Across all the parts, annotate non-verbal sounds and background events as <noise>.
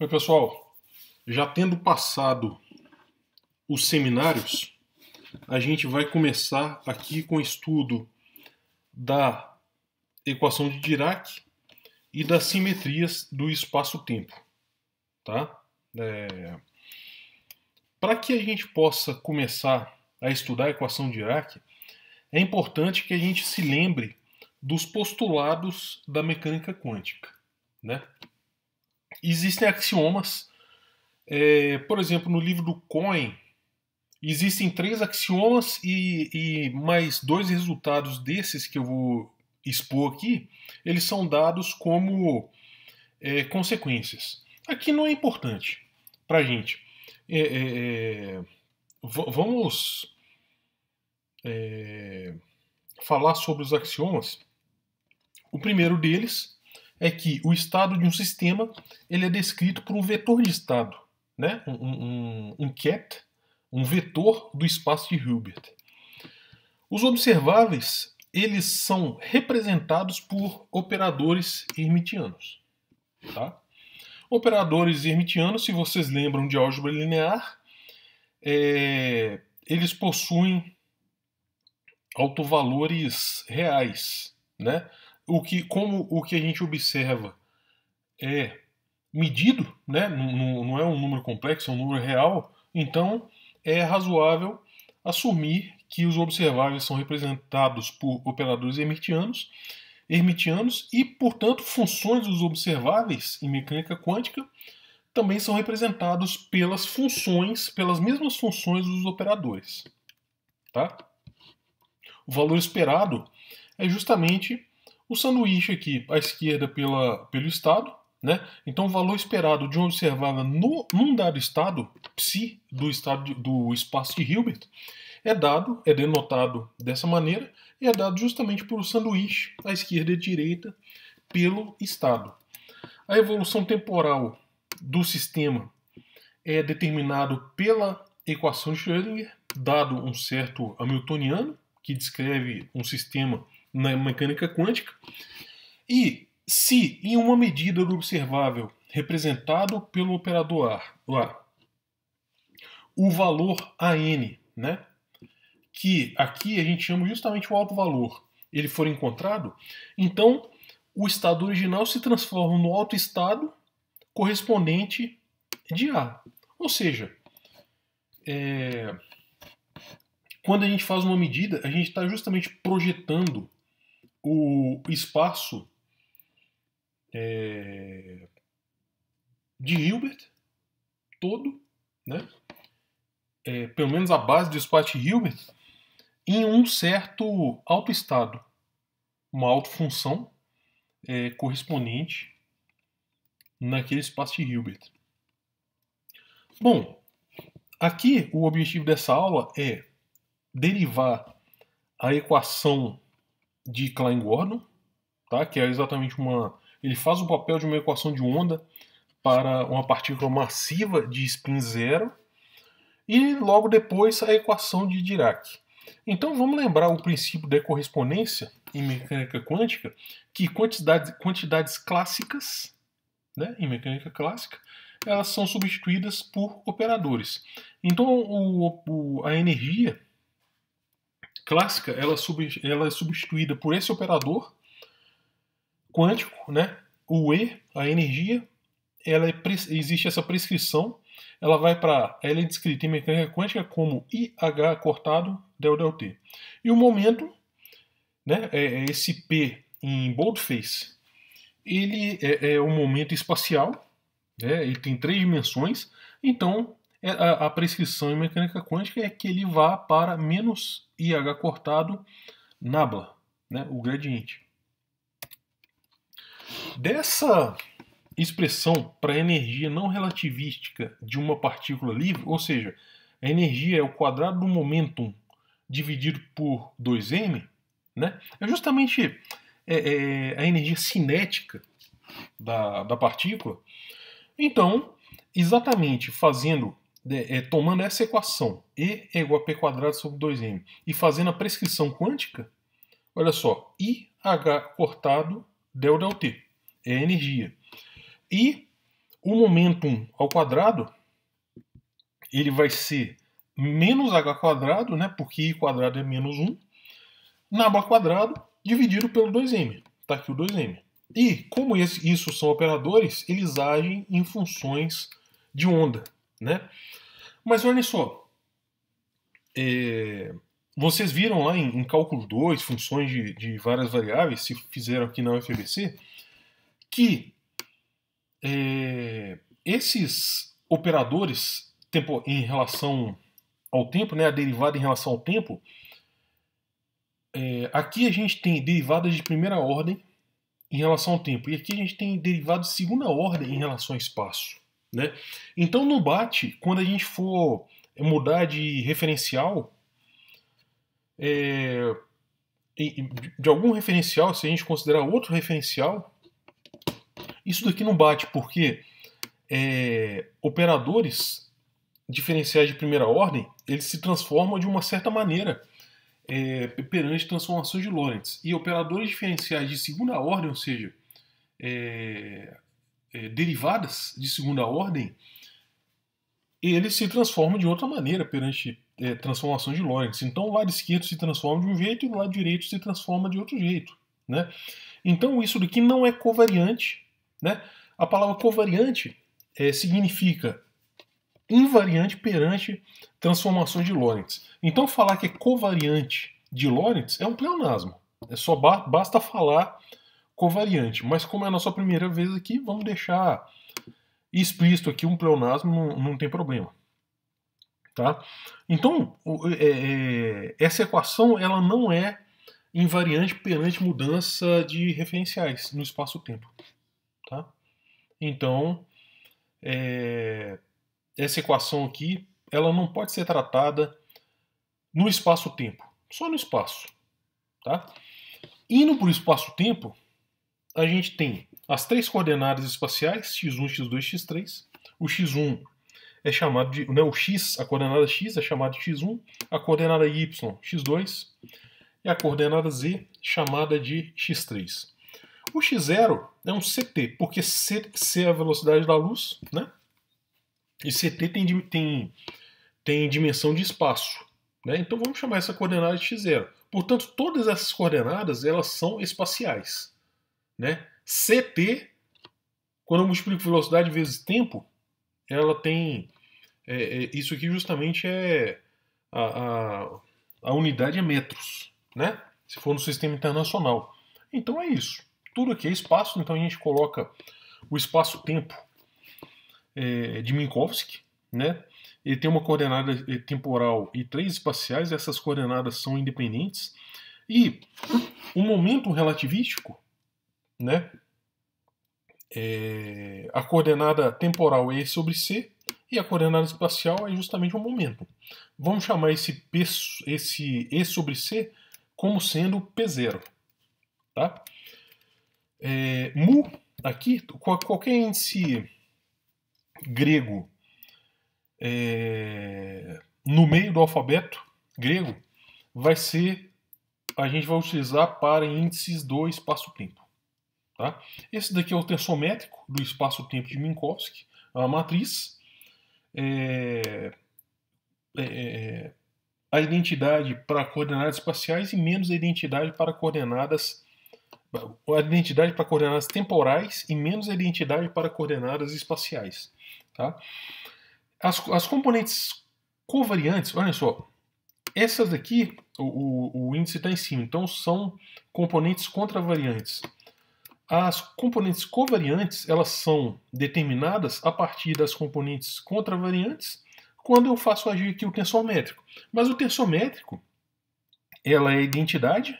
Oi, pessoal. Já tendo passado os seminários, a gente vai começar aqui com o estudo da equação de Dirac e das simetrias do espaço-tempo. Tá? É... Para que a gente possa começar a estudar a equação de Dirac, é importante que a gente se lembre dos postulados da mecânica quântica. Né? existem axiomas. É, por exemplo, no livro do Cohen, existem três axiomas e, e, mais dois resultados desses que eu vou expor aqui, eles são dados como é, consequências. Aqui não é importante para a gente. É, é, é vamos é, falar sobre os axiomas. O primeiro deles é que o estado de um sistema ele é descrito por um vetor de estado, né? um, um, um cat, um vetor do espaço de Hilbert. Os observáveis eles são representados por operadores hermitianos. Tá? Operadores hermitianos, se vocês lembram de álgebra linear, é, eles possuem autovalores reais. Né? o que, como o que a gente observa é medido, né? não, não é um número complexo, é um número real, então é razoável assumir que os observáveis são representados por operadores hermitianos, hermitianos e, portanto, funções dos observáveis em mecânica quântica também são representados pelas funções, pelas mesmas funções dos operadores. Tá? O valor esperado é justamente o sanduíche aqui à esquerda pela, pelo estado, né? Então o valor esperado de uma observável no, num dado estado, psi do estado de, do espaço de Hilbert, é dado, é denotado dessa maneira, e é dado justamente pelo sanduíche à esquerda e à direita pelo estado. A evolução temporal do sistema é determinado pela equação de Schrödinger, dado um certo hamiltoniano, que descreve um sistema na mecânica quântica. E se em uma medida do observável representado pelo operador A, o valor AN, né, que aqui a gente chama justamente o alto valor, ele for encontrado, então o estado original se transforma no alto estado correspondente de A. Ou seja, é... quando a gente faz uma medida, a gente está justamente projetando o espaço é, de Hilbert todo, né? É, pelo menos a base do espaço de Hilbert, em um certo autoestado, uma autofunção é, correspondente naquele espaço de Hilbert. Bom, aqui o objetivo dessa aula é derivar a equação de Klein Gordon, tá? que é exatamente uma. Ele faz o papel de uma equação de onda para uma partícula massiva de spin zero e logo depois a equação de Dirac. Então vamos lembrar o princípio da correspondência em mecânica quântica, que quantidades, quantidades clássicas, né, em mecânica clássica, elas são substituídas por operadores. Então o, o, a energia clássica ela, sub, ela é substituída por esse operador quântico, né? o E, a energia, ela é, existe essa prescrição, ela vai para, ela é descrita em mecânica quântica como IH cortado del del t. E o momento, né, é, é, esse P em boldface, ele é, é um momento espacial, né, ele tem três dimensões, então é, a, a prescrição em mecânica quântica é que ele vá para menos IH cortado nabla, né, o gradiente. Dessa expressão para a energia não relativística de uma partícula livre, ou seja, a energia é o quadrado do momentum dividido por 2m, né, é justamente é, é, a energia cinética da, da partícula. Então, exatamente fazendo né, é, tomando essa equação E é igual a P quadrado sobre 2M e fazendo a prescrição quântica, olha só, IH cortado del del T, é a energia. E o momentum ao quadrado, ele vai ser menos H quadrado, né, porque I quadrado é menos 1, ao quadrado dividido pelo 2M. Está aqui o 2M. E como esse, isso são operadores, eles agem em funções de onda né? Mas olha só, é, vocês viram lá em, em cálculo 2, funções de, de, várias variáveis, se fizeram aqui na UFBC, que é, esses operadores tempo, em relação ao tempo, né, a derivada em relação ao tempo, é, aqui a gente tem derivadas de primeira ordem em relação ao tempo, e aqui a gente tem derivadas de segunda ordem em relação ao espaço. Né? Então, no BAT, quando a gente for mudar de referencial, é, de algum referencial, se a gente considerar outro referencial, isso daqui não bate, porque é, operadores diferenciais de primeira ordem, eles se transformam de uma certa maneira é, perante transformações de Lorentz. E operadores diferenciais de segunda ordem, ou seja, é, é, derivadas de segunda ordem, ele se transforma de outra maneira perante é, transformações de Lorentz. Então o lado esquerdo se transforma de um jeito e o lado direito se transforma de outro jeito. Né? Então isso daqui não é covariante. Né? A palavra covariante é, significa invariante perante transformações de Lorentz. Então falar que é covariante de Lorentz é um pleonasmo. É só ba basta falar covariante. Mas como é a nossa primeira vez aqui, vamos deixar explícito aqui um pleonasmo, não, não tem problema. Tá? Então, é, é, essa equação ela não é invariante perante mudança de referenciais no espaço-tempo. Tá? Então, é, essa equação aqui ela não pode ser tratada no espaço-tempo, só no espaço. Tá? Indo para o espaço-tempo, a gente tem as três coordenadas espaciais, x1, x2, x3. O x1 é chamado de. Né, o x, a coordenada x é chamada de x1, a coordenada y, x2, e a coordenada z, chamada de x3. O x0 é um ct, porque c, c é a velocidade da luz, né? E ct tem, tem, tem dimensão de espaço. Né? Então vamos chamar essa coordenada de x0. Portanto, todas essas coordenadas elas são espaciais. Né? CT, quando eu multiplico velocidade vezes tempo, ela tem. É, é, isso aqui justamente é. A, a, a unidade é metros, né? Se for no sistema internacional. Então é isso. Tudo aqui é espaço, então a gente coloca o espaço-tempo é, de Minkowski, né? Ele tem uma coordenada é, temporal e três espaciais, essas coordenadas são independentes. E o momento relativístico né? É, a coordenada temporal é E sobre C e a coordenada espacial é justamente o momento. Vamos chamar esse, P, esse E sobre C como sendo P0. Tá? É, mu, aqui, qualquer índice grego é, no meio do alfabeto grego vai ser, a gente vai utilizar para índices do espaço-tempo. Tá? Esse daqui é o tensométrico do espaço-tempo de Minkowski, é a matriz. É é, é, é, a identidade para coordenadas espaciais e menos a identidade para coordenadas a identidade para coordenadas temporais e menos a identidade para coordenadas espaciais. Tá? As, as componentes covariantes, olha só, essas daqui, o, o, o índice está em cima, então são componentes contravariantes. As componentes covariantes elas são determinadas a partir das componentes contravariantes quando eu faço agir aqui o tensor métrico. Mas o tensor métrico ela é a identidade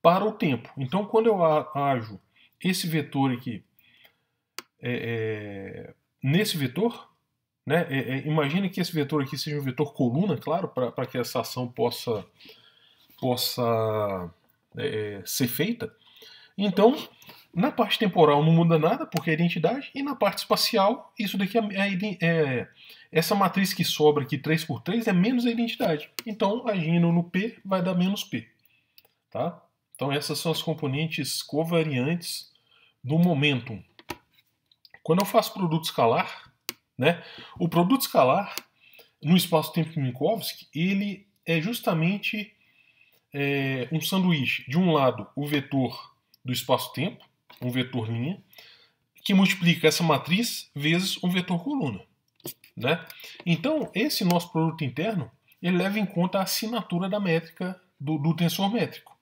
para o tempo. Então, quando eu ajo esse vetor aqui é, é, nesse vetor, né, é, é, imagine que esse vetor aqui seja um vetor coluna, claro, para que essa ação possa, possa é, é, ser feita. Então, na parte temporal não muda nada, porque é identidade, e na parte espacial, isso daqui é, é, é essa matriz que sobra aqui 3 por 3 é menos a identidade. Então, agindo no P, vai dar menos P. Tá? Então, essas são as componentes covariantes do momentum. Quando eu faço produto escalar, né, o produto escalar no espaço-tempo de Minkowski, ele é justamente é, um sanduíche. De um lado, o vetor do espaço-tempo, um vetor linha, que multiplica essa matriz vezes um vetor coluna. Né? Então, esse nosso produto interno ele leva em conta a assinatura da métrica do, do tensor métrico.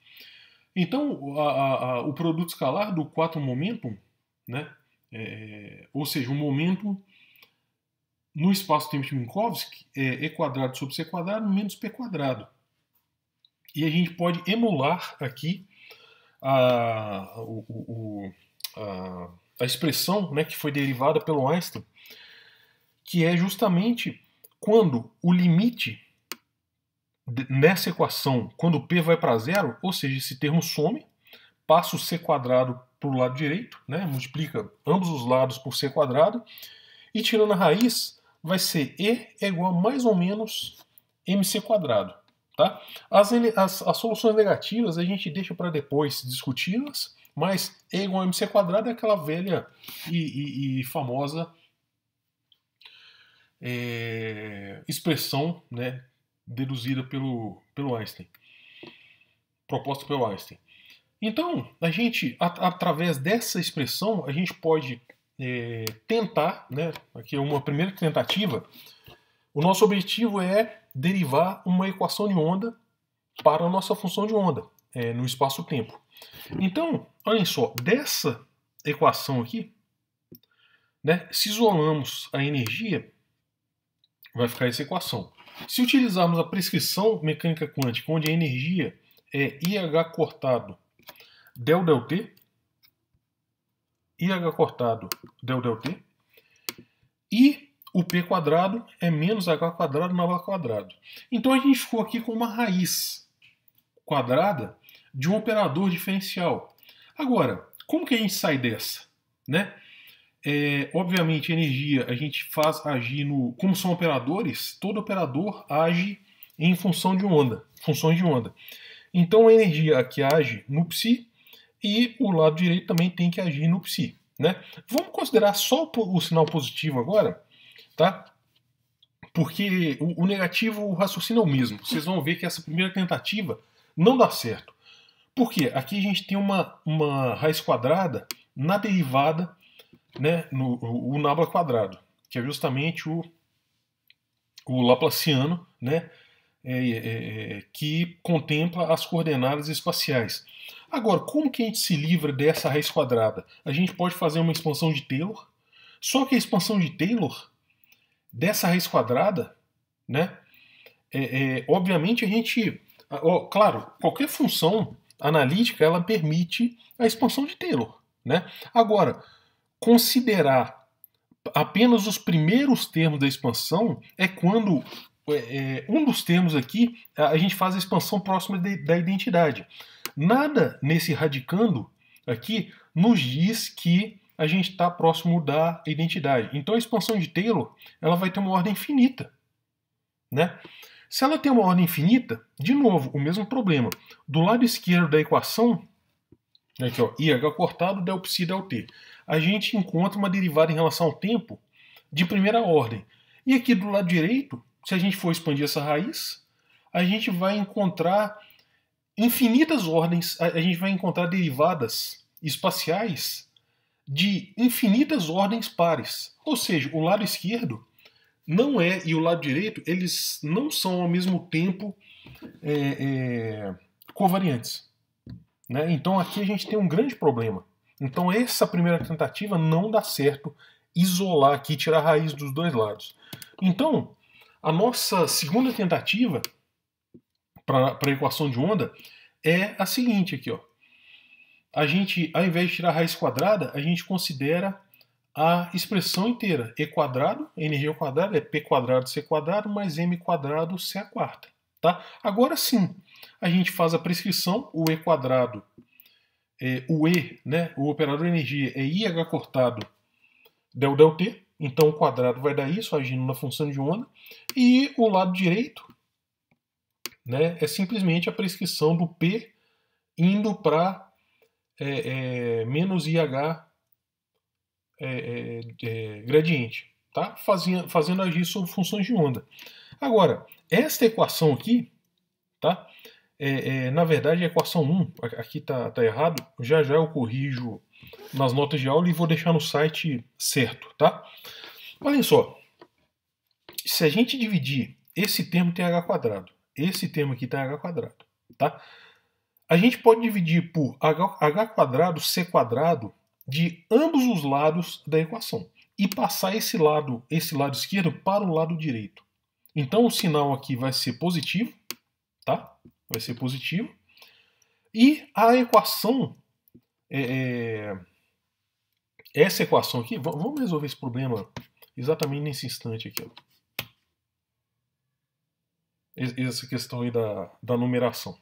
Então, a, a, o produto escalar do 4 momentum, né? É, ou seja, o momento no espaço-tempo de Minkowski é E quadrado sobre C quadrado menos P quadrado. E a gente pode emular aqui a, o, o, a, a expressão né, que foi derivada pelo Einstein, que é justamente quando o limite nessa equação, quando p vai para zero, ou seja, esse termo some, passa o c quadrado para o lado direito, né, multiplica ambos os lados por c quadrado, e tirando a raiz, vai ser e é igual a mais ou menos mc quadrado. Tá? As, as, as soluções negativas a gente deixa para depois discuti-las, mas E igual a mc quadrado é aquela velha e, e, e famosa é, expressão né, deduzida pelo, pelo Einstein, proposta pelo Einstein. Então, a gente, at através dessa expressão, a gente pode é, tentar, né, aqui é uma primeira tentativa o nosso objetivo é derivar uma equação de onda para a nossa função de onda é, no espaço-tempo. Então, olhem só, dessa equação aqui, né, se isolamos a energia, vai ficar essa equação. Se utilizarmos a prescrição mecânica quântica, onde a energia é IH cortado del del t, IH cortado del del t, e o p quadrado é menos h quadrado mais quadrado. Então a gente ficou aqui com uma raiz quadrada de um operador diferencial. Agora, como que a gente sai dessa? Né? É, obviamente, energia a gente faz agir no. Como são operadores, todo operador age em função de onda, funções de onda. Então a energia aqui age no psi e o lado direito também tem que agir no psi. Né? Vamos considerar só o sinal positivo agora, tá? Porque o, o negativo, o raciocínio é o mesmo. Vocês vão ver que essa primeira tentativa não dá certo. Por quê? Aqui a gente tem uma, uma raiz quadrada na derivada, né, no, o, o nabla quadrado, que é justamente o, o laplaciano, né, é, é, é, que contempla as coordenadas espaciais. Agora, como que a gente se livra dessa raiz quadrada? A gente pode fazer uma expansão de Taylor, só que a expansão de Taylor dessa raiz quadrada, né? É, é, obviamente a gente, ah, ó, claro, qualquer função analítica ela permite a expansão de Taylor, né? Agora, considerar apenas os primeiros termos da expansão é quando é, é um dos termos aqui a gente faz a expansão próxima de, da identidade. Nada nesse radicando aqui nos diz que a gente está próximo da identidade. Então a expansão de Taylor ela vai ter uma ordem finita. Né? Se ela tem uma ordem finita, de novo, o mesmo problema. Do lado esquerdo da equação, aqui, ó, IH cortado, del T, a gente encontra uma derivada em relação ao tempo de primeira ordem. E aqui do lado direito, se a gente for expandir essa raiz, a gente vai encontrar infinitas ordens, a gente vai encontrar derivadas espaciais de infinitas ordens pares. Ou seja, o lado esquerdo não é e o lado direito eles não são ao mesmo tempo é, é, covariantes. Né? Então aqui a gente tem um grande problema. Então essa primeira tentativa não dá certo isolar aqui, tirar a raiz dos dois lados. Então a nossa segunda tentativa para a equação de onda é a seguinte aqui, ó a gente, ao invés de tirar a raiz quadrada, a gente considera a expressão inteira. E quadrado, energia ao quadrado, é P quadrado C quadrado mais M quadrado C a quarta. Tá? Agora sim, a gente faz a prescrição, o E quadrado, é, o E, né, o operador energia é IH cortado del del T, então o quadrado vai dar isso, agindo na função de onda, e o lado direito né, é simplesmente a prescrição do P indo para é, é, menos IH é, é, é, gradiente, tá? Fazendo, fazendo agir sobre funções de onda. Agora, esta equação aqui, tá? É, é, na verdade, a equação 1, aqui está tá errado, já já eu corrijo nas notas de aula e vou deixar no site certo, tá? Olhem só, se a gente dividir esse termo tem h quadrado, esse termo aqui tem tá h quadrado, tá? A gente pode dividir por h quadrado c quadrado de ambos os lados da equação e passar esse lado, esse lado esquerdo para o lado direito. Então o sinal aqui vai ser positivo, tá? Vai ser positivo. E a equação, é, é, essa equação aqui, vamos resolver esse problema exatamente nesse instante aqui. Ó. Essa questão aí da, da numeração.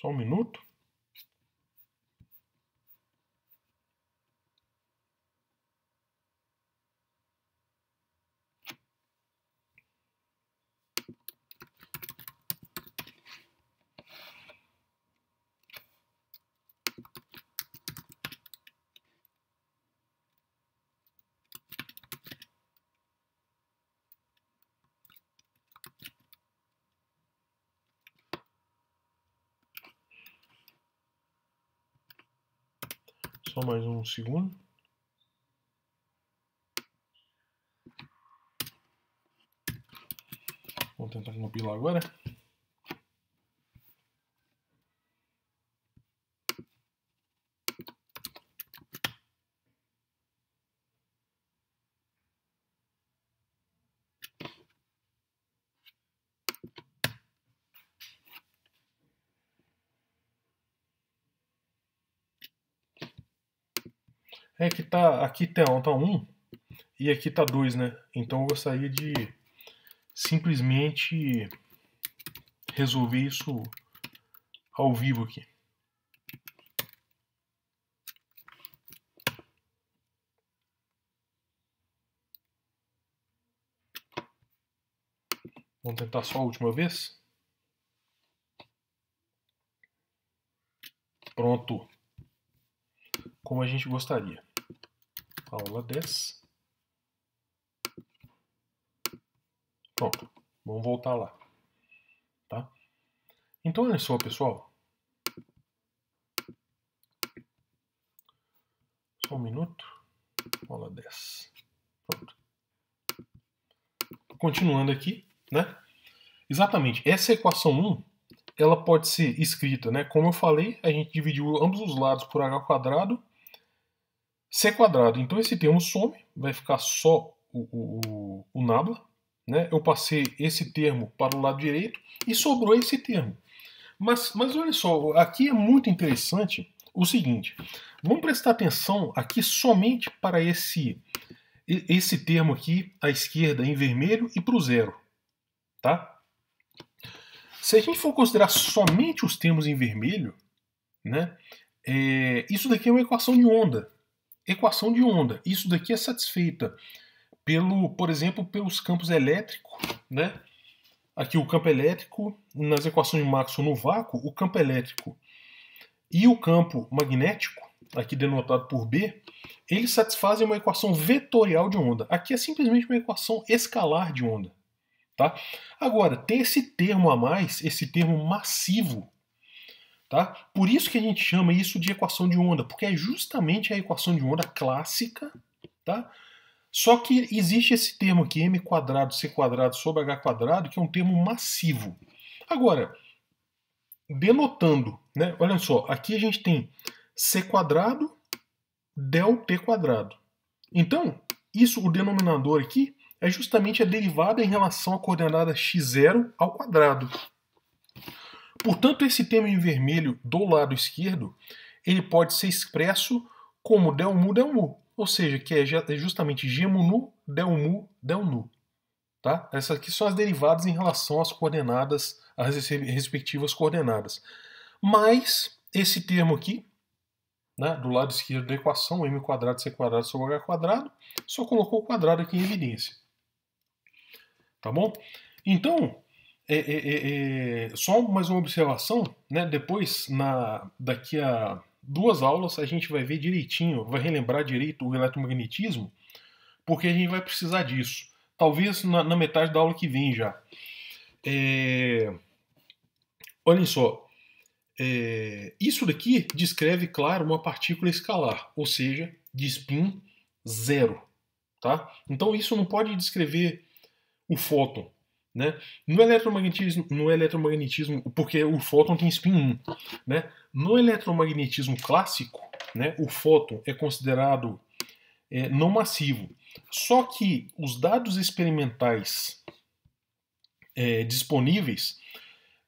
Só um minuto. só mais um segundo. Vou tentar compilar agora. É que tá, aqui tem tá, tá um, e aqui tá dois né? Então eu gostaria de simplesmente resolver isso ao vivo aqui. Vamos tentar só a última vez. Pronto. Como a gente gostaria aula 10. Pronto, vamos voltar lá. Tá? Então, olha só, pessoal. Só um minuto. Aula 10. Pronto. Continuando aqui, né? Exatamente, essa equação 1, ela pode ser escrita, né? Como eu falei, a gente dividiu ambos os lados por h quadrado C quadrado, então esse termo some, vai ficar só o, o, o nabla. Né? Eu passei esse termo para o lado direito e sobrou esse termo. Mas, mas olha só, aqui é muito interessante o seguinte. Vamos prestar atenção aqui somente para esse esse termo aqui à esquerda em vermelho e para o zero. Tá? Se a gente for considerar somente os termos em vermelho, né, é, isso daqui é uma equação de onda equação de onda. Isso daqui é satisfeita pelo, por exemplo, pelos campos elétricos, né? Aqui o campo elétrico nas equações de Maxwell no vácuo, o campo elétrico e o campo magnético, aqui denotado por B, eles satisfazem uma equação vetorial de onda. Aqui é simplesmente uma equação escalar de onda, tá? Agora, tem esse termo a mais, esse termo massivo Tá? Por isso que a gente chama isso de equação de onda, porque é justamente a equação de onda clássica, tá? Só que existe esse termo aqui, m quadrado c quadrado sobre h quadrado, que é um termo massivo. Agora, denotando, né? Olha só, aqui a gente tem c quadrado del quadrado. Então, isso, o denominador aqui, é justamente a derivada em relação à coordenada x0 ao quadrado. Portanto, esse tema em vermelho do lado esquerdo, ele pode ser expresso como delmu delmu, ou seja, que é, é justamente gemunu delmu delnu. Tá? Essas aqui são as derivadas em relação às coordenadas, às respectivas coordenadas. Mas esse termo aqui, né, do lado esquerdo da equação, m quadrado c quadrado sobre h quadrado, só colocou o quadrado aqui em evidência. Tá bom? Então, é, é, é, é, só mais uma observação, né? Depois, na, daqui a duas aulas, a gente vai ver direitinho, vai relembrar direito o eletromagnetismo, porque a gente vai precisar disso. Talvez na, na metade da aula que vem já. É, olhem só. É, isso daqui descreve, claro, uma partícula escalar, ou seja, de spin zero. Tá? Então isso não pode descrever o fóton né? No, eletromagnetismo, no eletromagnetismo, porque o fóton tem spin 1. Né? No eletromagnetismo clássico, né, o fóton é considerado é, não massivo. Só que os dados experimentais é, disponíveis,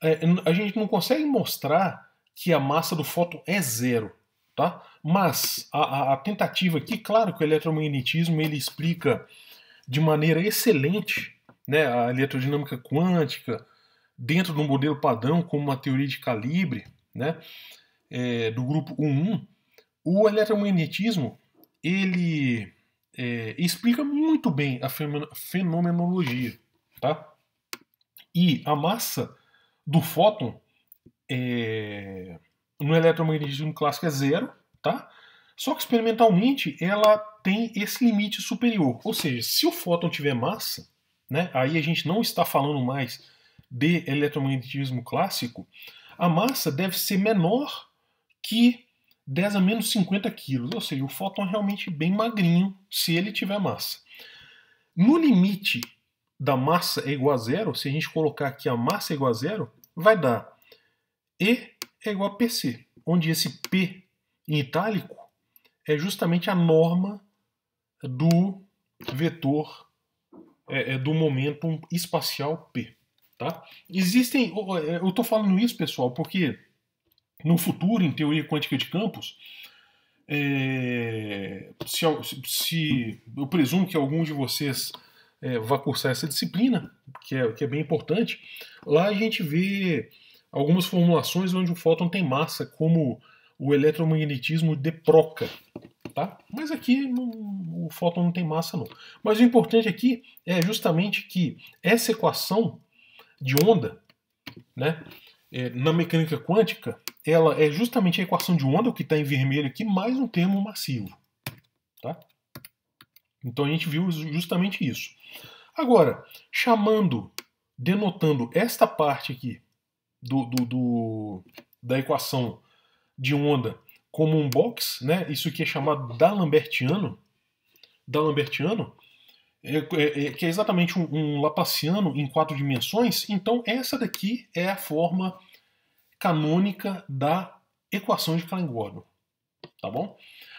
é, a gente não consegue mostrar que a massa do fóton é zero. Tá? Mas a, a, a tentativa aqui, claro que o eletromagnetismo ele explica de maneira excelente né, a eletrodinâmica quântica dentro do modelo padrão como uma teoria de calibre né, é, do grupo 1, o eletromagnetismo ele é, explica muito bem a fenomenologia. Tá? E a massa do fóton é, no eletromagnetismo clássico é zero, tá? Só que experimentalmente ela tem esse limite superior. Ou seja, se o fóton tiver massa, né? aí a gente não está falando mais de eletromagnetismo clássico, a massa deve ser menor que 10 a menos 50 quilos, ou seja, o fóton é realmente bem magrinho se ele tiver massa. No limite da massa é igual a zero, se a gente colocar aqui a massa é igual a zero, vai dar E é igual a PC, onde esse P em itálico é justamente a norma do vetor é, é do momento espacial P. Tá? Existem. É, eu estou falando isso, pessoal, porque no futuro, em teoria quântica de campos, é, se, se, eu presumo que algum de vocês é, vá cursar essa disciplina, que é, que é bem importante, lá a gente vê algumas formulações onde o fóton tem massa, como o eletromagnetismo de Proca tá? Mas aqui não, o fóton não tem massa, não. Mas o importante aqui é justamente que essa equação de onda, né, é, na mecânica quântica, ela é justamente a equação de onda, o que está em vermelho aqui, mais um termo massivo, tá? Então a gente viu justamente isso. Agora, chamando, denotando esta parte aqui do, do, do da equação de onda como um box, né? Isso que é chamado da Lambertiano, é, é, é, que é exatamente um, um Laplaciano em quatro dimensões. Então essa daqui é a forma canônica da equação de Klein-Gordon, tá bom?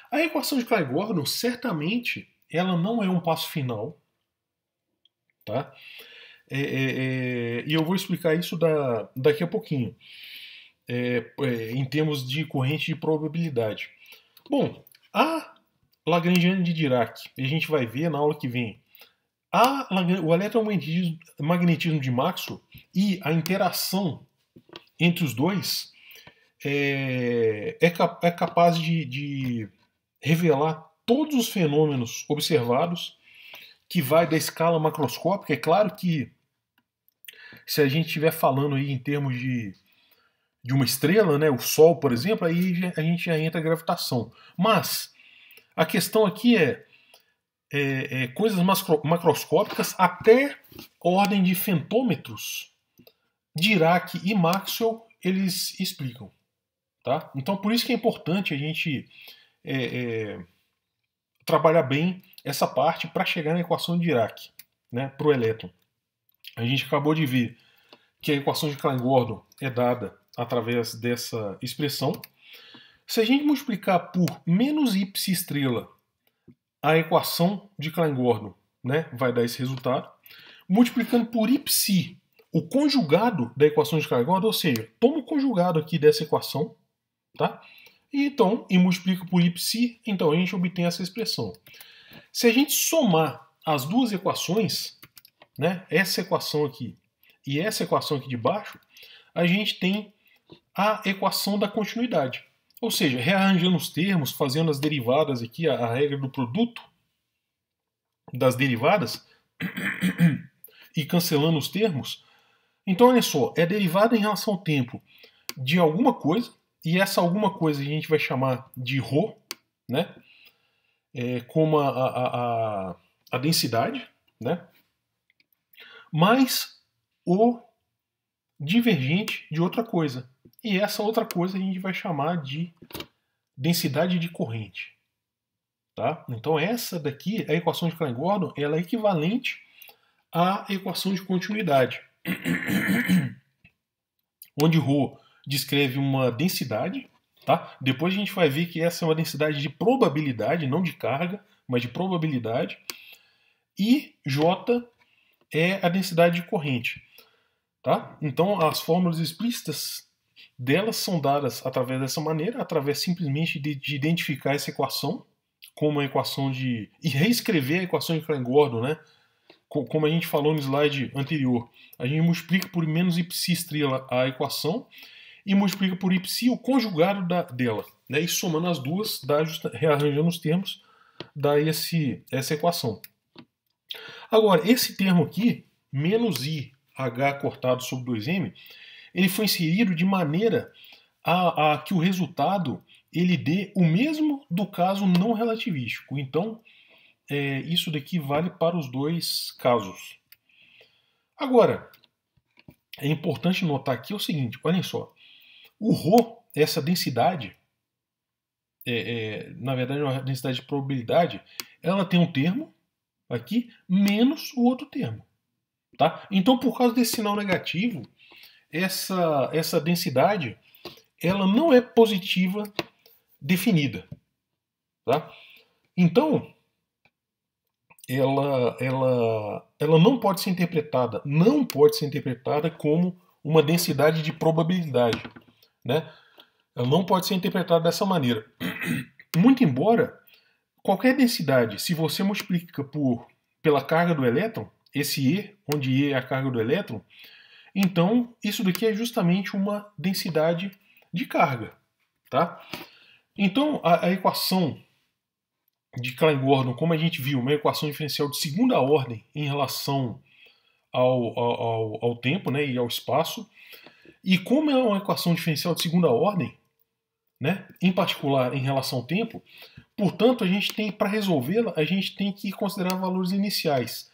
A equação de Klein-Gordon certamente ela não é um passo final, tá? É, é, é, e eu vou explicar isso da, daqui a pouquinho é, é, em termos de corrente de probabilidade. Bom, a Lagrangiana de Dirac, a gente vai ver na aula que vem, a, o eletromagnetismo de Maxwell e a interação entre os dois é, é, é capaz de, de, revelar todos os fenômenos observados, que vai da escala macroscópica. É claro que se a gente estiver falando aí em termos de de uma estrela, né, o Sol, por exemplo, aí a gente já entra a gravitação. Mas a questão aqui é, é, é coisas macro, macroscópicas até ordem de fentômetros. Dirac e Maxwell eles explicam, tá? Então por isso que é importante a gente é, é trabalhar bem essa parte para chegar na equação de Dirac, né, para o elétron. A gente acabou de ver que a equação de Klein-Gordon é dada através dessa expressão. Se a gente multiplicar por menos y estrela a equação de Klein-Gordon, né, vai dar esse resultado. Multiplicando por y o conjugado da equação de Klein-Gordon, ou seja, toma o conjugado aqui dessa equação, tá? E então, e multiplica por y, então a gente obtém essa expressão. Se a gente somar as duas equações, né, essa equação aqui e essa equação aqui de baixo, a gente tem a equação da continuidade. Ou seja, rearranjando os termos, fazendo as derivadas aqui, a, a regra do produto das derivadas, <clears throat> e cancelando os termos. Então, olha só, é derivada em relação ao tempo de alguma coisa, e essa alguma coisa a gente vai chamar de ρ, né? É, como a, a, a, a densidade, né? mais o divergente de outra coisa. E essa outra coisa a gente vai chamar de densidade de corrente. Tá? Então essa daqui, a equação de Klein-Gordon, ela é equivalente à equação de continuidade, <clears throat> onde Rho descreve uma densidade. Tá? Depois a gente vai ver que essa é uma densidade de probabilidade, não de carga, mas de probabilidade. E J é a densidade de corrente. Tá? Então as fórmulas explícitas delas são dadas através dessa maneira, através simplesmente de, de identificar essa equação como uma equação de. e reescrever a equação de Frank Gordon, né? Como a gente falou no slide anterior, a gente multiplica por menos ipsi estrela a equação e multiplica por ipsi o conjugado da, dela. Né? E somando as duas, dá, rearranjando os termos, dá esse, essa equação. Agora, esse termo aqui, menos i, h cortado sobre 2m, ele foi inserido de maneira a, a que o resultado ele dê o mesmo do caso não relativístico. Então, é, isso daqui vale para os dois casos. Agora, é importante notar aqui o seguinte: olhem só. O Rho, essa densidade, é, é, na verdade, é uma densidade de probabilidade, ela tem um termo aqui menos o outro termo. Tá? Então, por causa desse sinal negativo, essa, essa densidade ela não é positiva definida. Tá? Então, ela, ela, ela não pode ser interpretada, não pode ser interpretada como uma densidade de probabilidade. Né? Ela não pode ser interpretada dessa maneira. <clears throat> Muito embora qualquer densidade, se você multiplica por, pela carga do elétron, esse E, onde E é a carga do elétron, então, isso daqui é justamente uma densidade de carga. Tá? Então, a, a equação de Klein-Gordon, como a gente viu, uma equação diferencial de segunda ordem em relação ao, ao, ao, tempo né, e ao espaço. E como é uma equação diferencial de segunda ordem, né, em particular em relação ao tempo, portanto, a gente tem, para resolvê-la, a gente tem que considerar valores iniciais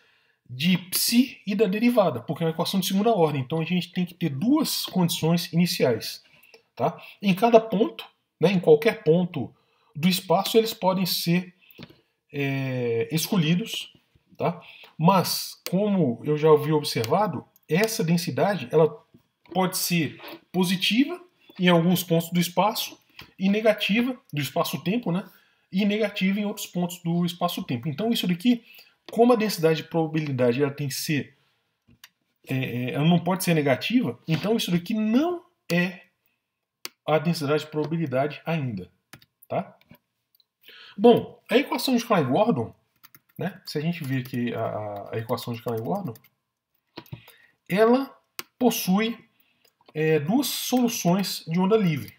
de psi e da derivada, porque é uma equação de segunda ordem. Então a gente tem que ter duas condições iniciais. Tá? Em cada ponto, né, em qualquer ponto do espaço, eles podem ser é, escolhidos. Tá? Mas, como eu já havia observado, essa densidade ela pode ser positiva em alguns pontos do espaço e negativa do espaço-tempo, né? E negativa em outros pontos do espaço-tempo. Então, isso daqui como a densidade de probabilidade ela tem que ser, é, é, ela não pode ser negativa, então isso daqui não é a densidade de probabilidade ainda, tá? Bom, a equação de Klein-Gordon, né? Se a gente ver aqui a, a equação de Klein-Gordon, ela possui é, duas soluções de onda livre,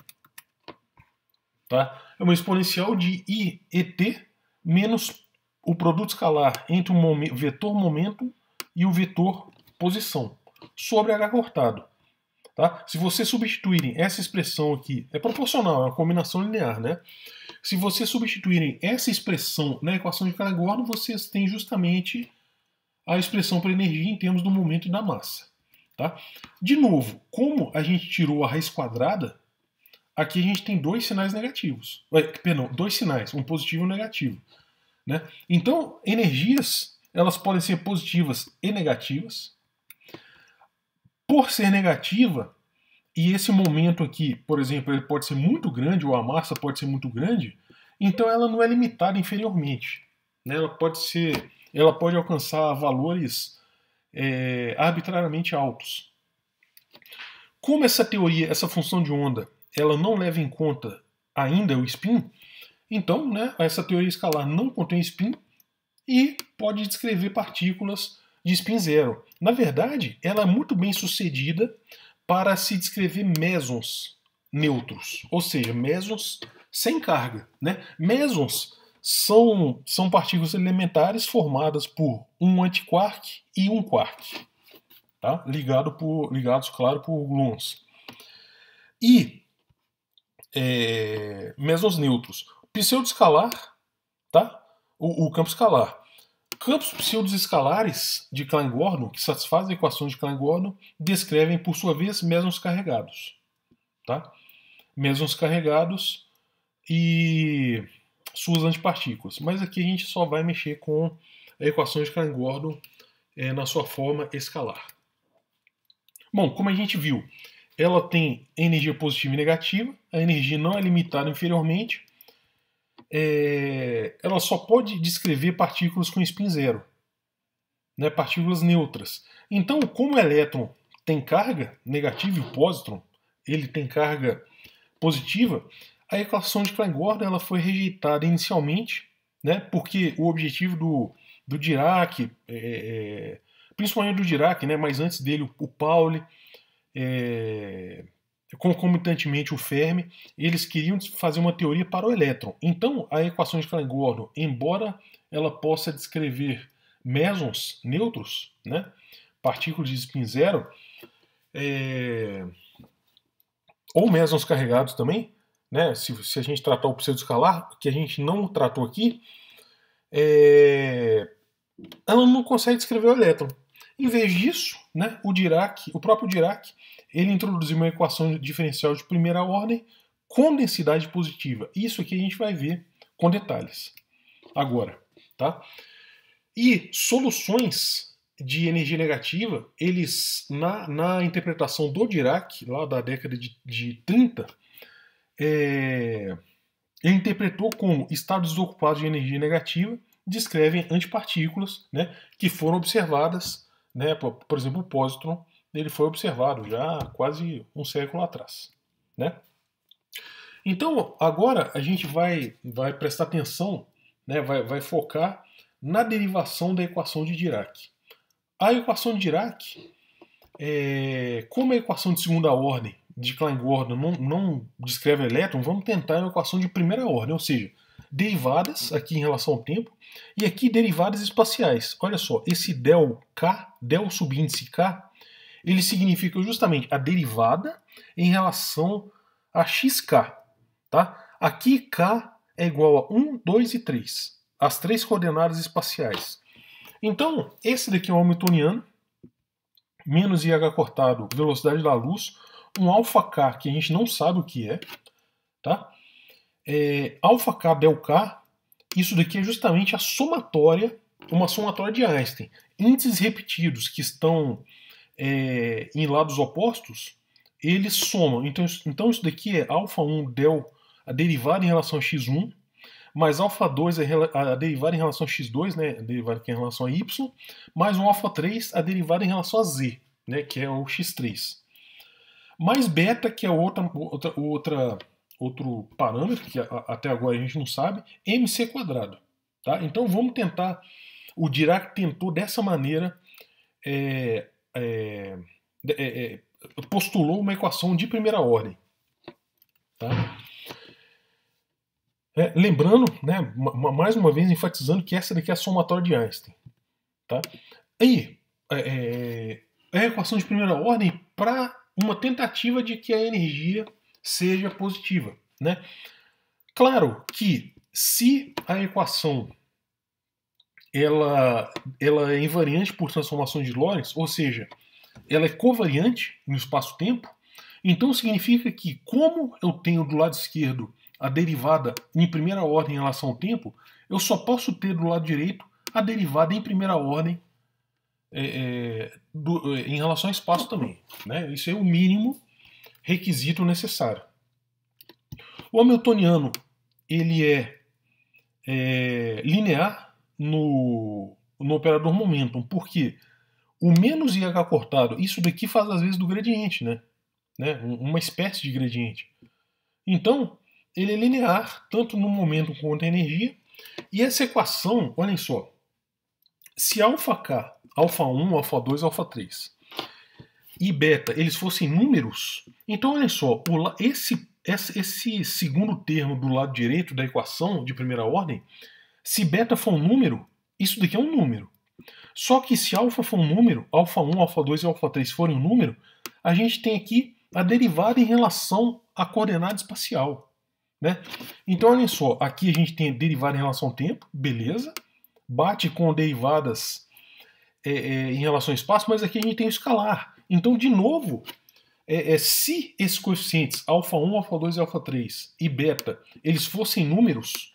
tá? É uma exponencial de i et menos o produto escalar entre o vetor momento e o vetor posição sobre H cortado. Tá? Se vocês substituírem essa expressão aqui, é proporcional, é uma combinação linear, né? Se vocês substituírem essa expressão na equação de Calagorn, vocês têm justamente a expressão para energia em termos do momento e da massa. Tá? De novo, como a gente tirou a raiz quadrada, aqui a gente tem dois sinais negativos. Eh, perdão, dois sinais, um positivo e um negativo. Né? Então, energias elas podem ser positivas e negativas. Por ser negativa, e esse momento aqui, por exemplo, ele pode ser muito grande, ou a massa pode ser muito grande, então ela não é limitada inferiormente. Né? Ela pode ser. Ela pode alcançar valores é, arbitrariamente altos. Como essa teoria, essa função de onda, ela não leva em conta ainda o spin, então, né, essa teoria escalar não contém spin e pode descrever partículas de spin zero. Na verdade, ela é muito bem sucedida para se descrever mesons neutros, ou seja, mesons sem carga. Né? Mesons são, são partículas elementares formadas por um antiquark e um quark, tá? Ligado por, ligados, claro, por gluons. E é, mesons neutros pseudoescalar, tá? O, o campo escalar. Campos escalares de Klein-Gordon, que satisfazem a equação de Klein-Gordon, descrevem, por sua vez, mesmos carregados. Tá? Mesmos carregados e suas antipartículas. Mas aqui a gente só vai mexer com a equação de Klein-Gordon é, na sua forma escalar. Bom, como a gente viu, ela tem energia positiva e negativa, a energia não é limitada inferiormente, é, ela só pode descrever partículas com spin zero, né, partículas neutras. Então, como o elétron tem carga negativa e o pósitron ele tem carga positiva, a equação de Klein-Gordon ela foi rejeitada inicialmente, né, porque o objetivo do, do Dirac, é, é principalmente do Dirac, né, mas antes dele o, o Pauli, é, concomitantemente o Fermi, eles queriam fazer uma teoria para o elétron. Então, a equação de Klein-Gordon, embora ela possa descrever mesons, nêutrons, né, partículas de spin zero, é, ou mesons carregados também, né, se, se a gente tratar o pseudo-escalar, que a gente não tratou aqui, é, ela não consegue descrever o elétron. Em vez disso, né, o Dirac, o próprio Dirac, ele introduziu uma equação diferencial de primeira ordem com densidade positiva. Isso aqui a gente vai ver com detalhes agora, tá? E soluções de energia negativa, eles, na, na interpretação do Dirac, lá da década de, de 30, é, ele interpretou como estados desocupados de energia negativa descrevem antipartículas né, que foram observadas, né, por, por exemplo, o pósitron, ele foi observado já quase um século atrás. Né? Então, agora a gente vai, vai prestar atenção, né, vai, vai focar na derivação da equação de Dirac. A equação de Dirac, é, como a equação de segunda ordem de Klein-Gordon não, não descreve elétron, vamos tentar a equação de primeira ordem, ou seja, derivadas aqui em relação ao tempo e aqui derivadas espaciais. Olha só, esse del k, del subíndice k, ele significa justamente a derivada em relação a xk. Tá? Aqui k é igual a 1, 2 e 3, as três coordenadas espaciais. Então, esse daqui é um Hamiltoniano, menos IH cortado, velocidade da luz, um αk que a gente não sabe o que é, tá? É, αk del k, isso daqui é justamente a somatória, uma somatória de Einstein. Índices repetidos que estão é, em lados opostos, eles somam. Então, então isso daqui é alfa 1 del a derivada em relação a x1, mais alfa 2 a derivada em relação a x2, né, a derivada aqui é em relação a y, mais um alfa 3 a derivada em relação a z, né, que é o x3. Mais beta, que é outra, outra, outra outro parâmetro que até agora a gente não sabe, mc quadrado. Tá? Então vamos tentar. O Dirac tentou dessa maneira é, é, é, é, postulou uma equação de primeira ordem. Tá? É, lembrando, né, mais uma vez enfatizando que essa daqui é a somatória de Einstein. Tá? E é, é, é a equação de primeira ordem para uma tentativa de que a energia seja positiva. Né? Claro que se a equação ela, ela é invariante por transformações de Lorentz, ou seja, ela é covariante no espaço-tempo. Então significa que, como eu tenho do lado esquerdo a derivada em primeira ordem em relação ao tempo, eu só posso ter do lado direito a derivada em primeira ordem é, é, do, é, em relação ao espaço também. Né? Isso é o mínimo requisito necessário. O Hamiltoniano ele é, é linear no, no operador momentum, porque o menos IH cortado, isso daqui faz às vezes do gradiente, né? né? Uma espécie de gradiente. Então, ele é linear, tanto no momento quanto na energia. E essa equação, olhem só, se αk, α1, α2, α3 e beta eles fossem números, então olha só, esse, esse segundo termo do lado direito da equação de primeira ordem se beta for um número, isso daqui é um número. Só que se alfa for um número, alfa 1, alfa 2 e alfa 3 forem um número, a gente tem aqui a derivada em relação à coordenada espacial. Né? Então, olhem só, aqui a gente tem a derivada em relação ao tempo, beleza. Bate com derivadas é, é, em relação ao espaço, mas aqui a gente tem o escalar. Então, de novo, é, é, se esses coeficientes, alfa 1, alfa 2 e alfa 3 e beta, eles fossem números,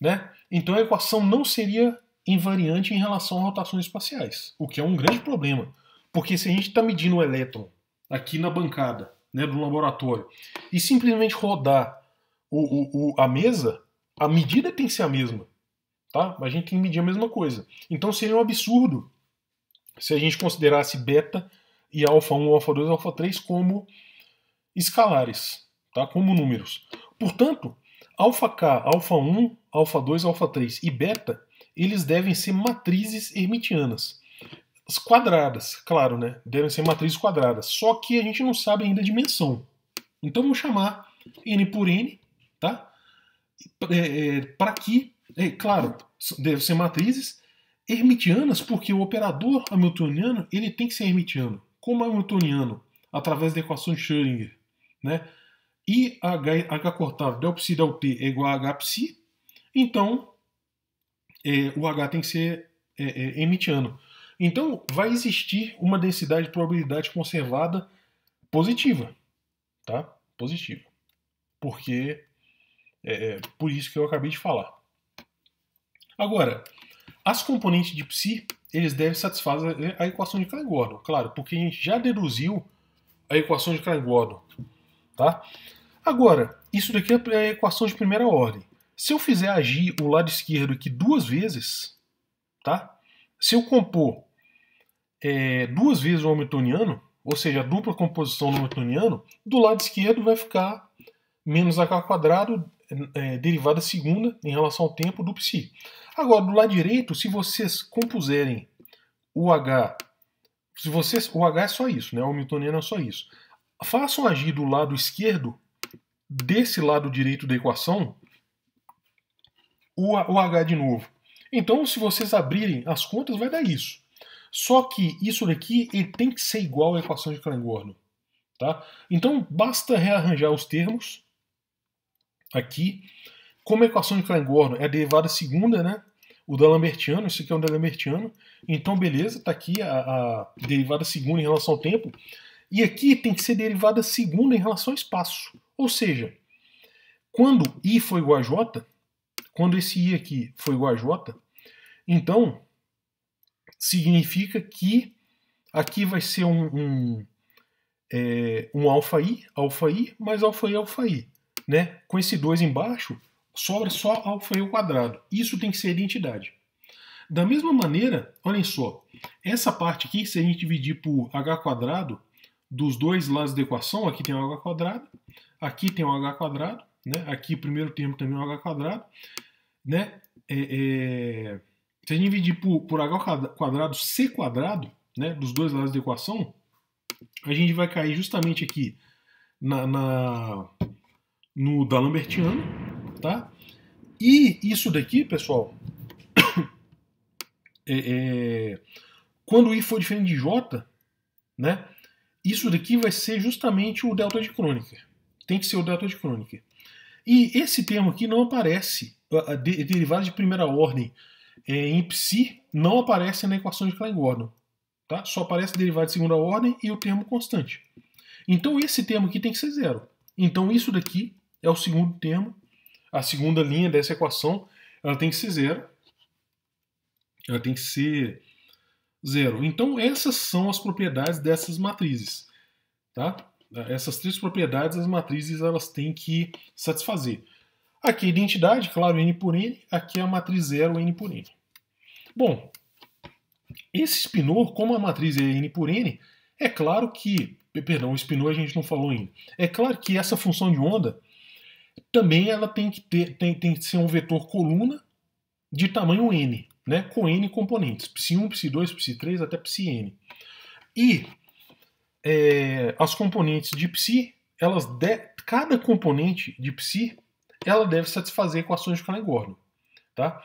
né? Então a equação não seria invariante em relação a rotações espaciais, o que é um grande problema. Porque se a gente está medindo o elétron aqui na bancada né, do laboratório e simplesmente rodar o, o, o, a mesa, a medida tem que ser a mesma. Tá? A gente tem que medir a mesma coisa. Então seria um absurdo se a gente considerasse beta e alfa 1, alfa 2, alfa 3 como escalares, tá? como números. Portanto, alfa k, alfa 1, alfa 2, alfa 3 e beta, eles devem ser matrizes hermitianas. As quadradas, claro, né? Devem ser matrizes quadradas. Só que a gente não sabe ainda a dimensão. Então vamos chamar n por n, tá? É, é, para que, é, claro, devem ser matrizes hermitianas, porque o operador hamiltoniano ele tem que ser hermitiano. Como é hamiltoniano, através da equação de Schrödinger, né? E H, H cortado del psi del t é igual a H psi, então, é, o H tem que ser é, é, emitiano. Então, vai existir uma densidade de probabilidade conservada positiva, tá? Positiva. Porque é, é, por isso que eu acabei de falar. Agora, as componentes de psi, eles devem satisfazer a equação de Klein-Gordon, claro, porque a gente já deduziu a equação de Klein-Gordon, tá? Agora, isso daqui é a equação de primeira ordem. Se eu fizer agir o lado esquerdo aqui duas vezes, tá? Se eu compor é, duas vezes o hamiltoniano, ou seja, a dupla composição do hamiltoniano, do lado esquerdo vai ficar menos h quadrado é, derivada segunda em relação ao tempo do psi. Agora, do lado direito, se vocês compuserem o h, se vocês, o h é só isso, né? O hamiltoniano é só isso. Façam agir do lado esquerdo desse lado direito da equação o, o H de novo. Então, se vocês abrirem as contas, vai dar isso. Só que isso daqui ele tem que ser igual à equação de Klein-Gordon. Tá? Então, basta rearranjar os termos aqui. Como a equação de Klein-Gordon é a derivada segunda, né? o da Lambertiano, aqui é um da Lambertiano. Então, beleza, está aqui a, a, derivada segunda em relação ao tempo. E aqui tem que ser derivada segunda em relação ao espaço. Ou seja, quando i foi igual a j, quando esse i aqui foi igual a j, então significa que aqui vai ser um, um, é, um alfa i, alfa i, mais alfa i, alfa i. Né? Com esse 2 embaixo, sobra só alfa i ao quadrado. Isso tem que ser a identidade. Da mesma maneira, olhem só, essa parte aqui, se a gente dividir por h quadrado, dos dois lados da equação, aqui tem o h quadrado, aqui tem o h quadrado, né? aqui o primeiro termo também é o h quadrado, né? É, é, se a gente dividir por, por H quadrado C quadrado, né? Dos dois lados da equação, a gente vai cair justamente aqui na, na no da lambertiano, tá? E isso daqui, pessoal, <coughs> é, é, quando i for diferente de j, né? Isso daqui vai ser justamente o delta de Kronecker. Tem que ser o delta de Kronecker. E esse termo aqui não aparece, de, derivada de primeira ordem é, em psi, não aparece na equação de Klein-Gordon. Tá? Só aparece derivada de segunda ordem e o termo constante. Então esse termo aqui tem que ser zero. Então isso daqui é o segundo termo, a segunda linha dessa equação, ela tem que ser zero. Ela tem que ser zero. Então essas são as propriedades dessas matrizes. Tá? Né? Essas três propriedades as matrizes elas têm que satisfazer. Aqui a é identidade, claro, n por n, aqui é a matriz zero, n por n. Bom, esse Spinor, como a matriz é n por n, é claro que, perdão, o Spinor a gente não falou ainda, é claro que essa função de onda também ela tem que, ter, tem, tem que ser um vetor coluna de tamanho n, né, com n componentes, psi1, psi2, psi3 até psn. E é, as componentes de psi, elas de, cada componente de psi, ela deve satisfazer equações de Calegorno. Tá?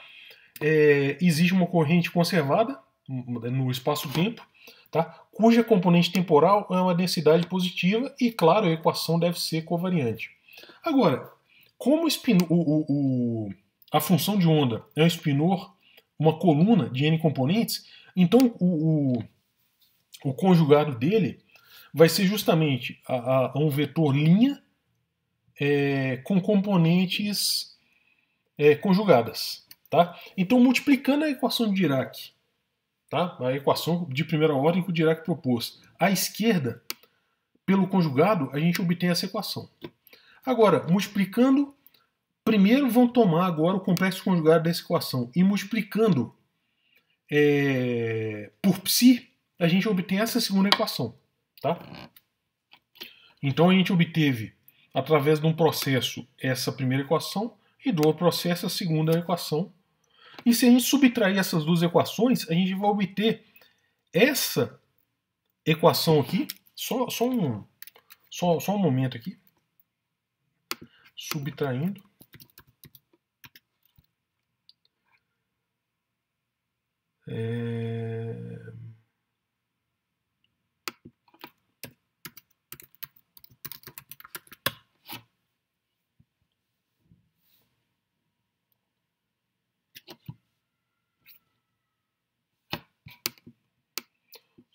É, existe uma corrente conservada no espaço-tempo, tá? cuja componente temporal é uma densidade positiva e, claro, a equação deve ser covariante. Agora, como o, o, o, a função de onda é um spinor, uma coluna de n componentes, então o, o, o conjugado dele vai ser justamente a, a um vetor linha é, com componentes é, conjugadas. Tá? Então, multiplicando a equação de Dirac, tá? a equação de primeira ordem que o Dirac propôs, à esquerda, pelo conjugado, a gente obtém essa equação. Agora, multiplicando, primeiro vão tomar agora o complexo conjugado dessa equação, e multiplicando é, por psi, a gente obtém essa segunda equação. Tá? Então a gente obteve, através de um processo, essa primeira equação e do outro processo, a segunda equação. E se a gente subtrair essas duas equações, a gente vai obter essa equação aqui. Só, só, um, só, só um momento aqui. Subtraindo. É...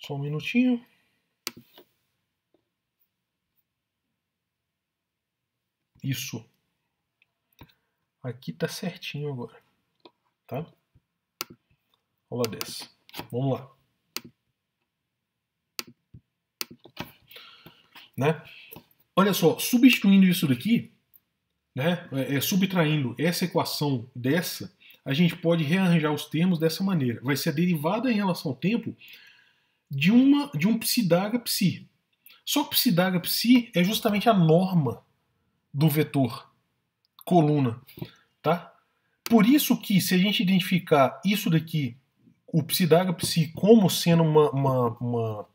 Só um minutinho. Isso. Aqui tá certinho agora. Tá? Aula 10. Vamos lá. Né? Olha só, substituindo isso daqui, né, é, é, subtraindo essa equação dessa, a gente pode rearranjar os termos dessa maneira. Vai ser a derivada em relação ao tempo de, uma, de um psidaga psi. Só que psidaga psi é justamente a norma do vetor coluna, tá? Por isso que se a gente identificar isso daqui, o psidaga psi como sendo uma, uma, uma,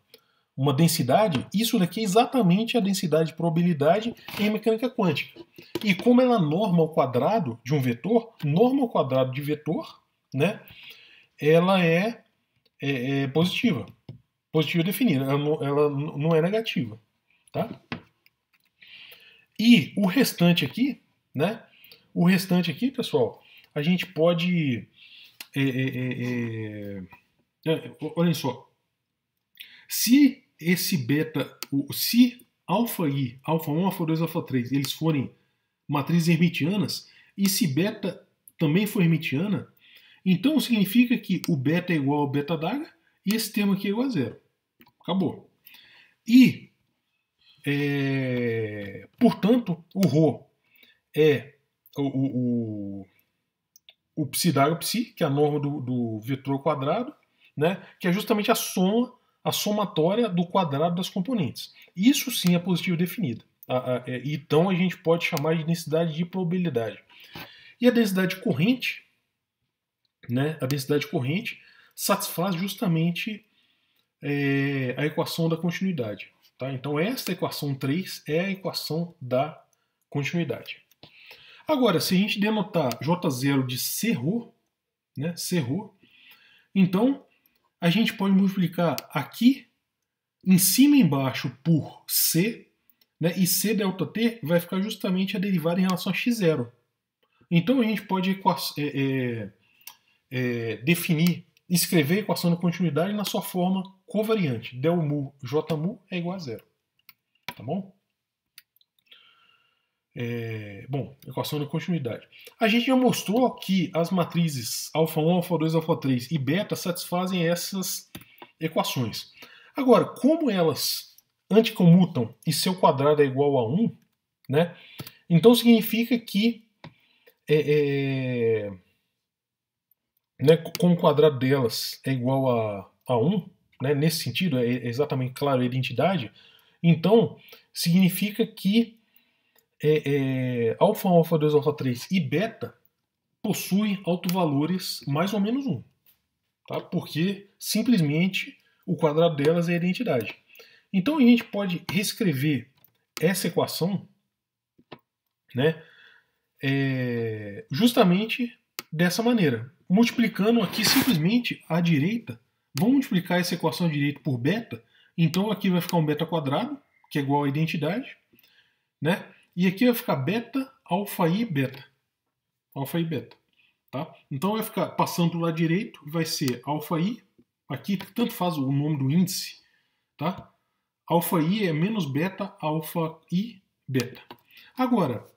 uma densidade, isso daqui é exatamente a densidade de probabilidade em mecânica quântica. E como ela norma ao quadrado de um vetor, norma ao quadrado de vetor, né? Ela é, é, é positiva. Positiva definida, ela não, ela não é negativa, tá? E o restante aqui, né? O restante aqui, pessoal, a gente pode. É, é, é, é, é olhem só. Se esse beta, se alfa I, alfa 1, alfa 2, alfa 3, eles forem matrizes hermitianas, e se beta também for hermitiana, então significa que o beta é igual ao beta d'H e esse termo aqui é igual a zero. Acabou. E, é, portanto, o Rho é o, o, o, o psi psi, que é a norma do, do vetor quadrado, né, que é justamente a soma, a somatória do quadrado das componentes. Isso sim é positivo definido. É, então a gente pode chamar de densidade de probabilidade. E a densidade corrente, né, a densidade corrente satisfaz justamente é, a equação da continuidade. Tá? Então, esta equação 3 é a equação da continuidade. Agora, se a gente denotar J0 de Serro, né, Serro, então a gente pode multiplicar aqui em cima e embaixo por C, né, e C delta T vai ficar justamente a derivada em relação a x0. Então a gente pode é, é, é, definir escrever a equação da continuidade na sua forma covariante. j mu é igual a zero. Tá bom? É, bom, equação da continuidade. A gente já mostrou que as matrizes alfa1, alfa2, alfa3 e beta satisfazem essas equações. Agora, como elas anticomutam e seu quadrado é igual a 1, né? Então significa que é, é né, como o quadrado delas é igual a, a 1, né, nesse sentido, é, é exatamente claro a identidade, então significa que é, é, alfa, alfa 2, alfa 3 e beta possuem autovalores mais ou menos 1. Tá? Porque simplesmente o quadrado delas é a identidade. Então a gente pode reescrever essa equação né, é, justamente dessa maneira multiplicando aqui simplesmente a direita. Vamos multiplicar essa equação à direita por beta. Então aqui vai ficar um beta quadrado, que é igual à identidade. Né? E aqui vai ficar beta, alfa i, beta. Alfa i, beta. Tá? Então vai ficar, passando para o lado direito, vai ser alfa i. Aqui tanto faz o nome do índice. Tá? Alfa i é menos beta, alfa i, beta. Agora,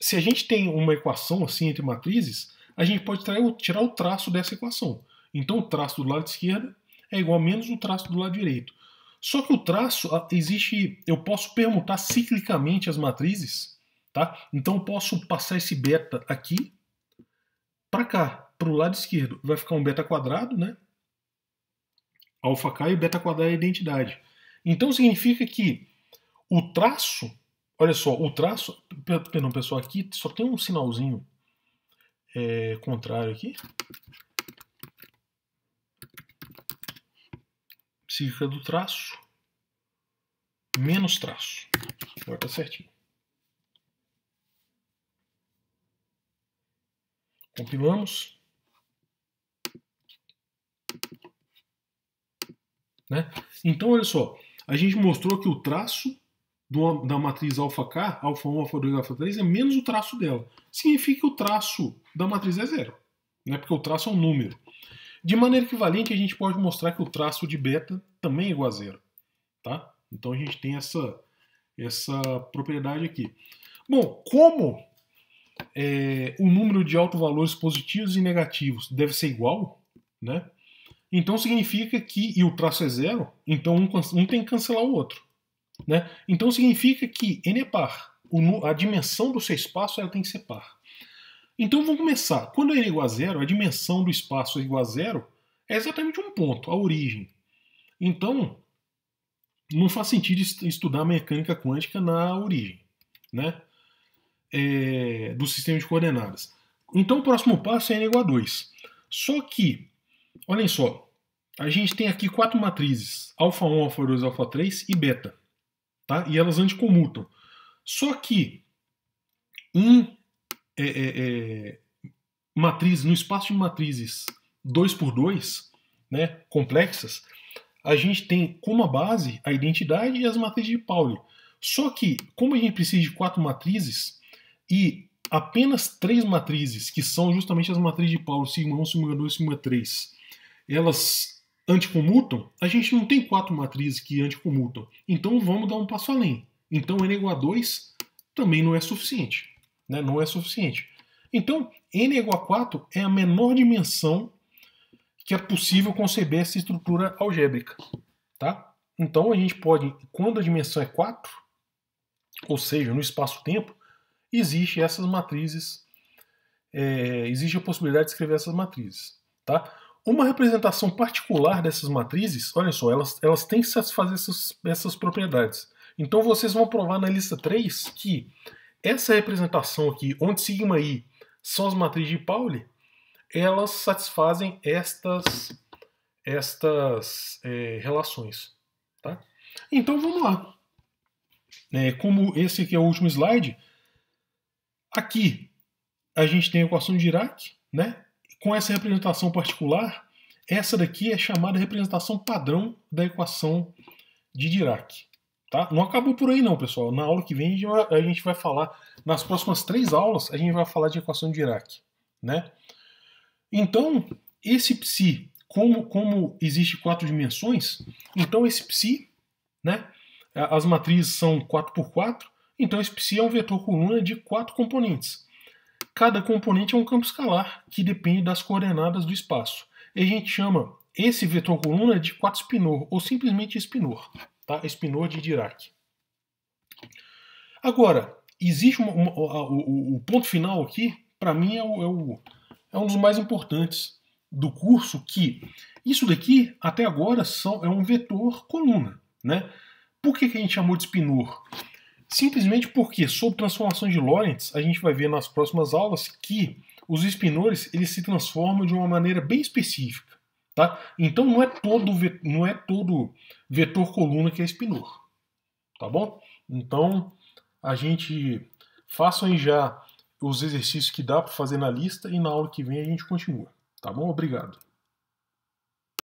se a gente tem uma equação assim entre matrizes, a gente pode tirar o traço dessa equação. Então o traço do lado esquerdo é igual a menos o traço do lado direito. Só que o traço existe, eu posso permutar ciclicamente as matrizes, tá? Então eu posso passar esse beta aqui para cá, para o lado esquerdo, vai ficar um beta quadrado, né? Alfa k e beta quadrado é a identidade. Então significa que o traço, olha só, o traço, perdão pessoal, aqui só tem um sinalzinho é, contrário aqui. Psíquica do traço. Menos traço. Agora tá certinho. Compilamos. Né? Então, olha só. A gente mostrou que o traço do, da matriz alfa-K, alfa-1, alfa-2, alfa-3, é menos o traço dela. Significa que o traço da matriz é zero, né? porque o traço é um número. De maneira equivalente, a gente pode mostrar que o traço de beta também é igual a zero. Tá? Então a gente tem essa, essa propriedade aqui. Bom, como é, o número de autovalores positivos e negativos deve ser igual, né? Então significa que, e o traço é zero, então um, um tem que cancelar o outro. Né? Então significa que n é par. a dimensão do seu espaço ela tem que ser par. Então vamos começar. Quando n é igual a zero, a dimensão do espaço é igual a zero é exatamente um ponto, a origem. Então não faz sentido estudar mecânica quântica na origem né? É, do sistema de coordenadas. Então o próximo passo é n igual a 2. Só que, olhem só, a gente tem aqui quatro matrizes, alfa 1, alfa 2, alfa 3 e beta tá? e elas anticomutam. Só que em é, é, é, matriz, no espaço de matrizes 2 por 2 né, complexas, a gente tem como base a identidade e as matrizes de Pauli. Só que, como a gente precisa de quatro matrizes e apenas três matrizes, que são justamente as matrizes de Pauli, sigma 1, sigma 2, sigma 3, elas anticomutam, a gente não tem quatro matrizes que anticomutam. Então vamos dar um passo além. Então n igual a 2 também não é suficiente. Né? Não é suficiente. Então, n igual a 4 é a menor dimensão que é possível conceber essa estrutura algébrica. Tá? Então a gente pode, quando a dimensão é 4, ou seja, no espaço-tempo, existe essas matrizes, é, existe a possibilidade de escrever essas matrizes. Tá? Uma representação particular dessas matrizes, olha só, elas, elas têm que satisfazer essas, essas propriedades. Então vocês vão provar na lista 3 que essa representação aqui, onde sigma i são as matrizes de Pauli, elas satisfazem estas, estas é, relações. Tá? Então vamos lá. É, como esse aqui é o último slide, aqui a gente tem a equação de Dirac, né? com essa representação particular, essa daqui é chamada representação padrão da equação de Dirac. Tá? Não acabou por aí não, pessoal. Na aula que vem a gente vai falar, nas próximas três aulas, a gente vai falar de equação de Dirac. Né? Então, esse psi, como, como existe quatro dimensões, então esse psi, né, as matrizes são 4 por 4 então esse psi é um vetor coluna de quatro componentes. Cada componente é um campo escalar que depende das coordenadas do espaço. E a gente chama esse vetor coluna de 4 spinor, ou simplesmente espinor, tá? Spinor de Dirac. Agora, existe uma, uma, o, o, ponto final aqui, para mim é, o, é, o, é, um dos mais importantes do curso, que isso daqui, até agora, são, é um vetor coluna. Né? Por que, que a gente chamou de espinor? simplesmente porque, sobre transformações de Lorentz, a gente vai ver nas próximas aulas que os espinores eles se transformam de uma maneira bem específica. Tá? Então não é todo não é todo vetor coluna que é espinor, tá bom? Então a gente façam aí já os exercícios que dá para fazer na lista e na aula que vem a gente continua, tá bom? Obrigado.